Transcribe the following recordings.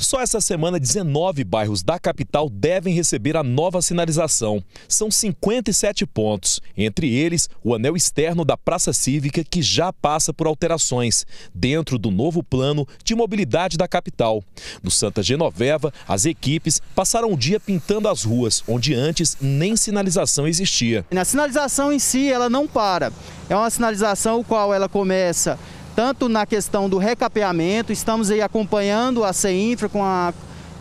Só essa semana, 19 bairros da capital devem receber a nova sinalização. São 57 pontos, entre eles o anel externo da Praça Cívica, que já passa por alterações, dentro do novo plano de mobilidade da capital. No Santa Genoveva, as equipes passaram o dia pintando as ruas, onde antes nem sinalização existia. A sinalização em si, ela não para. É uma sinalização qual ela começa tanto na questão do recapeamento, estamos aí acompanhando a CEINFRA com, a,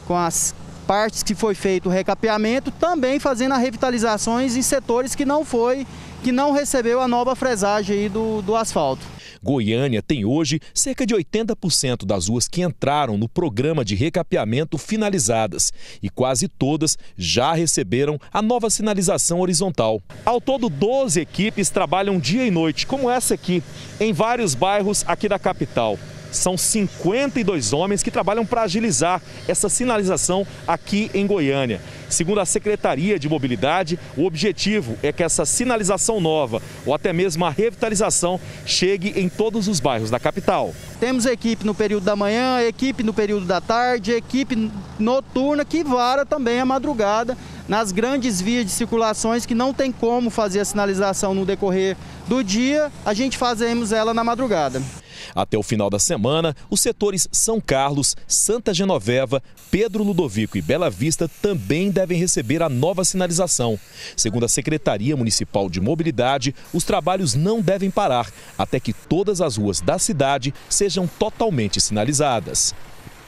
com as partes que foi feito o recapeamento, também fazendo as revitalizações em setores que não foi, que não recebeu a nova fresagem aí do, do asfalto. Goiânia tem hoje cerca de 80% das ruas que entraram no programa de recapeamento finalizadas e quase todas já receberam a nova sinalização horizontal. Ao todo, 12 equipes trabalham dia e noite, como essa aqui, em vários bairros aqui da capital. São 52 homens que trabalham para agilizar essa sinalização aqui em Goiânia. Segundo a Secretaria de Mobilidade, o objetivo é que essa sinalização nova ou até mesmo a revitalização chegue em todos os bairros da capital. Temos equipe no período da manhã, equipe no período da tarde, equipe noturna que vara também a madrugada nas grandes vias de circulações que não tem como fazer a sinalização no decorrer do dia, a gente fazemos ela na madrugada. Até o final da semana, os setores São Carlos, Santa Genoveva, Pedro Ludovico e Bela Vista também devem receber a nova sinalização. Segundo a Secretaria Municipal de Mobilidade, os trabalhos não devem parar até que todas as ruas da cidade sejam totalmente sinalizadas.